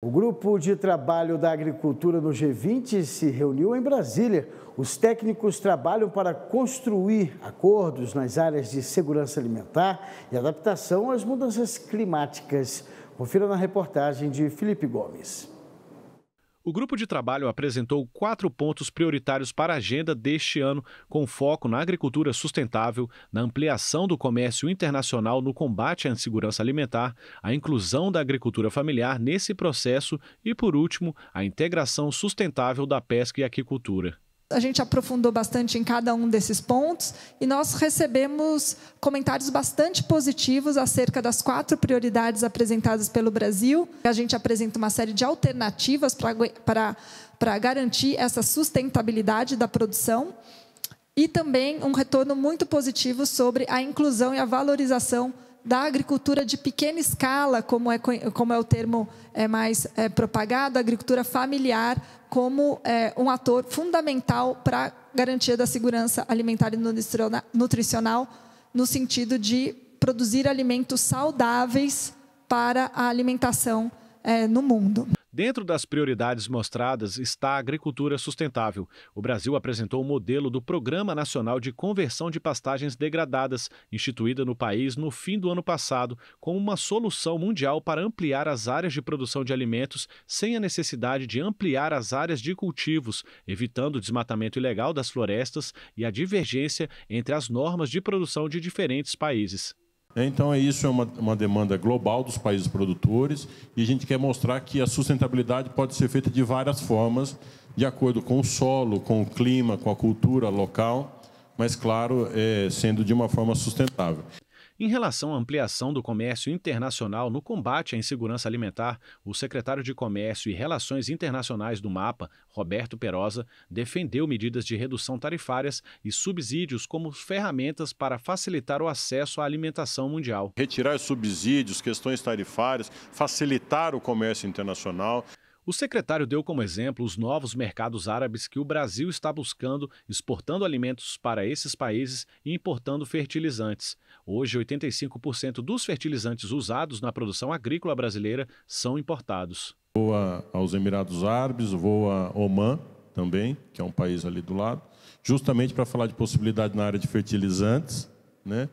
O grupo de trabalho da agricultura no G20 se reuniu em Brasília. Os técnicos trabalham para construir acordos nas áreas de segurança alimentar e adaptação às mudanças climáticas. Confira na reportagem de Felipe Gomes. O grupo de trabalho apresentou quatro pontos prioritários para a agenda deste ano, com foco na agricultura sustentável, na ampliação do comércio internacional no combate à insegurança alimentar, a inclusão da agricultura familiar nesse processo e, por último, a integração sustentável da pesca e aquicultura a gente aprofundou bastante em cada um desses pontos e nós recebemos comentários bastante positivos acerca das quatro prioridades apresentadas pelo Brasil. A gente apresenta uma série de alternativas para, para, para garantir essa sustentabilidade da produção e também um retorno muito positivo sobre a inclusão e a valorização da agricultura de pequena escala, como é, como é o termo é, mais é, propagado, agricultura familiar, como é, um ator fundamental para a garantia da segurança alimentar e nutricional, no sentido de produzir alimentos saudáveis para a alimentação é, no mundo. Dentro das prioridades mostradas está a agricultura sustentável. O Brasil apresentou o um modelo do Programa Nacional de Conversão de Pastagens Degradadas, instituída no país no fim do ano passado, como uma solução mundial para ampliar as áreas de produção de alimentos sem a necessidade de ampliar as áreas de cultivos, evitando o desmatamento ilegal das florestas e a divergência entre as normas de produção de diferentes países. Né? Então, é isso é uma, uma demanda global dos países produtores e a gente quer mostrar que a sustentabilidade pode ser feita de várias formas, de acordo com o solo, com o clima, com a cultura local, mas, claro, é, sendo de uma forma sustentável. Em relação à ampliação do comércio internacional no combate à insegurança alimentar, o secretário de Comércio e Relações Internacionais do MAPA, Roberto Perosa, defendeu medidas de redução tarifárias e subsídios como ferramentas para facilitar o acesso à alimentação mundial. Retirar subsídios, questões tarifárias, facilitar o comércio internacional. O secretário deu como exemplo os novos mercados árabes que o Brasil está buscando, exportando alimentos para esses países e importando fertilizantes. Hoje, 85% dos fertilizantes usados na produção agrícola brasileira são importados. Voa aos Emirados Árabes, voa a Oman também, que é um país ali do lado, justamente para falar de possibilidade na área de fertilizantes né?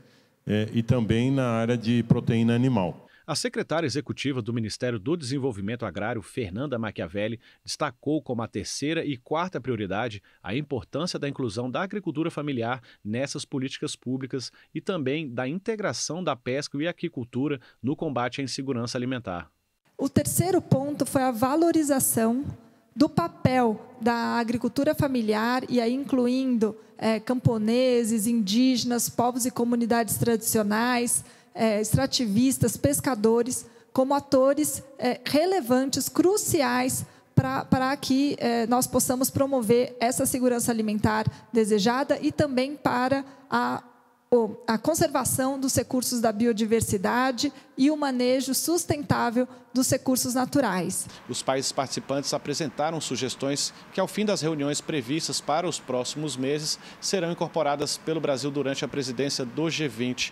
É, e também na área de proteína animal. A secretária executiva do Ministério do Desenvolvimento Agrário, Fernanda Machiavelli, destacou como a terceira e quarta prioridade a importância da inclusão da agricultura familiar nessas políticas públicas e também da integração da pesca e aquicultura no combate à insegurança alimentar. O terceiro ponto foi a valorização do papel da agricultura familiar e aí incluindo é, camponeses, indígenas, povos e comunidades tradicionais, é, extrativistas, pescadores, como atores é, relevantes, cruciais para que é, nós possamos promover essa segurança alimentar desejada e também para a, a conservação dos recursos da biodiversidade e o manejo sustentável dos recursos naturais. Os países participantes apresentaram sugestões que, ao fim das reuniões previstas para os próximos meses, serão incorporadas pelo Brasil durante a presidência do G20.